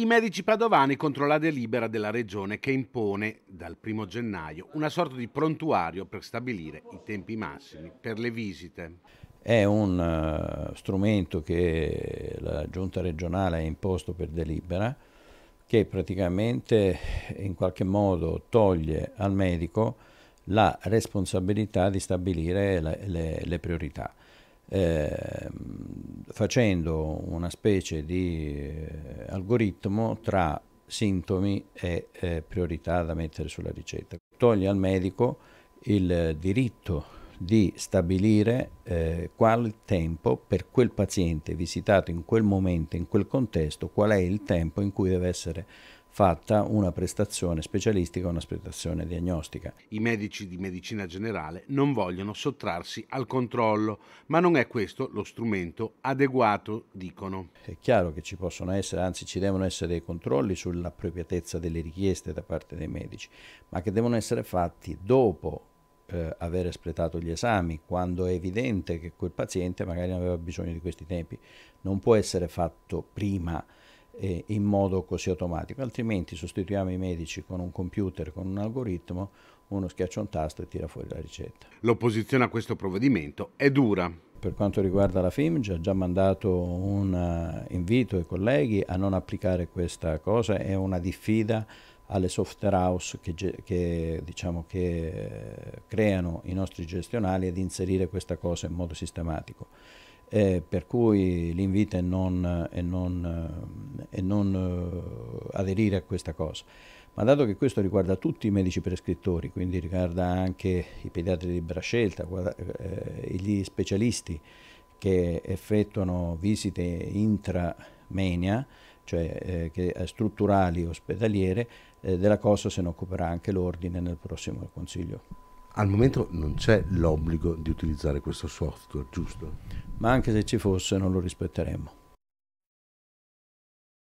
i medici padovani contro la delibera della regione che impone dal 1 gennaio una sorta di prontuario per stabilire i tempi massimi per le visite. È un uh, strumento che la giunta regionale ha imposto per delibera che praticamente eh, in qualche modo toglie al medico la responsabilità di stabilire le, le, le priorità. Eh, facendo una specie di eh, algoritmo tra sintomi e eh, priorità da mettere sulla ricetta. Toglie al medico il diritto di stabilire eh, qual tempo per quel paziente visitato in quel momento, in quel contesto, qual è il tempo in cui deve essere fatta una prestazione specialistica, una prestazione diagnostica. I medici di medicina generale non vogliono sottrarsi al controllo, ma non è questo lo strumento adeguato, dicono. È chiaro che ci possono essere, anzi ci devono essere dei controlli sull'appropriatezza delle richieste da parte dei medici, ma che devono essere fatti dopo eh, aver espletato gli esami, quando è evidente che quel paziente magari aveva bisogno di questi tempi. Non può essere fatto prima eh, in modo così automatico, altrimenti sostituiamo i medici con un computer, con un algoritmo, uno schiaccia un tasto e tira fuori la ricetta. L'opposizione a questo provvedimento è dura. Per quanto riguarda la FIMG ha già mandato un eh, invito ai colleghi a non applicare questa cosa, è una diffida alle software house che, che, diciamo, che eh, creano i nostri gestionali ad inserire questa cosa in modo sistematico eh, per cui l'invito è non, è non, eh, è non eh, aderire a questa cosa. Ma dato che questo riguarda tutti i medici prescrittori, quindi riguarda anche i pediatri di libera scelta, eh, gli specialisti che effettuano visite intramenia, cioè eh, che, strutturali ospedaliere, della cosa se ne occuperà anche l'ordine nel prossimo Consiglio al momento non c'è l'obbligo di utilizzare questo software, giusto? Ma anche se ci fosse non lo rispetteremmo.